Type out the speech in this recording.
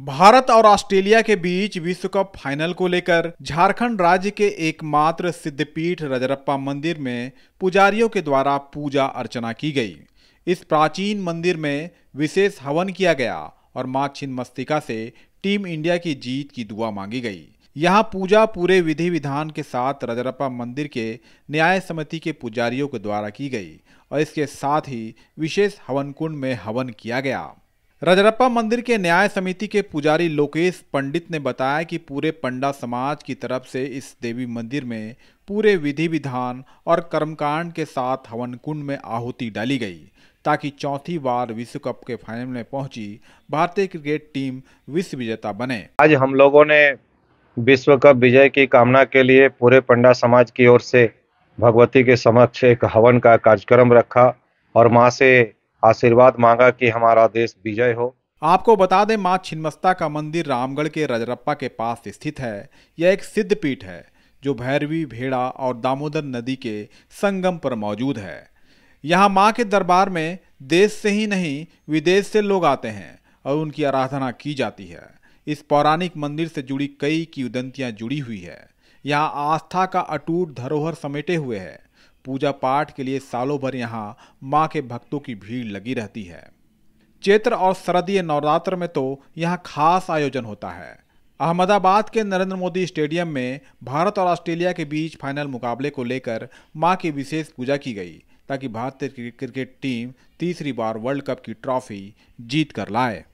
भारत और ऑस्ट्रेलिया के बीच विश्व कप फाइनल को लेकर झारखंड राज्य के एकमात्र सिद्धपीठ रजरप्पा मंदिर में पुजारियों के द्वारा पूजा अर्चना की गई इस प्राचीन मंदिर में विशेष हवन किया गया और मां छिन्मस्तिका से टीम इंडिया की जीत की दुआ मांगी गई यहां पूजा पूरे विधि विधान के साथ रजरप्पा मंदिर के न्याय समिति के पुजारियों के द्वारा की गई और इसके साथ ही विशेष हवन कुंड में हवन किया गया रजरप्पा मंदिर के न्याय समिति के पुजारी लोकेश पंडित ने बताया कि पूरे पंडा समाज की तरफ से इस देवी मंदिर में पूरे विधि विधान और कर्मकांड के साथ हवन कुंड में आहुति डाली गई ताकि चौथी बार विश्व कप के फाइनल में पहुंची भारतीय क्रिकेट टीम विश्व विजेता बने आज हम लोगों ने विश्व कप विजय की कामना के लिए पूरे पंडा समाज की ओर से भगवती के समक्ष एक हवन का कार्यक्रम रखा और माँ से आशीर्वाद मांगा कि हमारा देश विजय हो आपको बता दें माँ छिन्मस्ता का मंदिर रामगढ़ के रजरप्पा के पास स्थित है यह एक सिद्ध पीठ है जो भैरवी भेड़ा और दामोदर नदी के संगम पर मौजूद है यहाँ माँ के दरबार में देश से ही नहीं विदेश से लोग आते हैं और उनकी आराधना की जाती है इस पौराणिक मंदिर से जुड़ी कई की जुड़ी हुई है यहाँ आस्था का अटूट धरोहर समेटे हुए है पूजा पाठ के लिए सालों भर यहाँ माँ के भक्तों की भीड़ लगी रहती है चैत्र और शरदीय नवरात्र में तो यहाँ खास आयोजन होता है अहमदाबाद के नरेंद्र मोदी स्टेडियम में भारत और ऑस्ट्रेलिया के बीच फाइनल मुकाबले को लेकर माँ की विशेष पूजा की गई ताकि भारतीय क्रिकेट टीम तीसरी बार वर्ल्ड कप की ट्रॉफी जीत कर लाए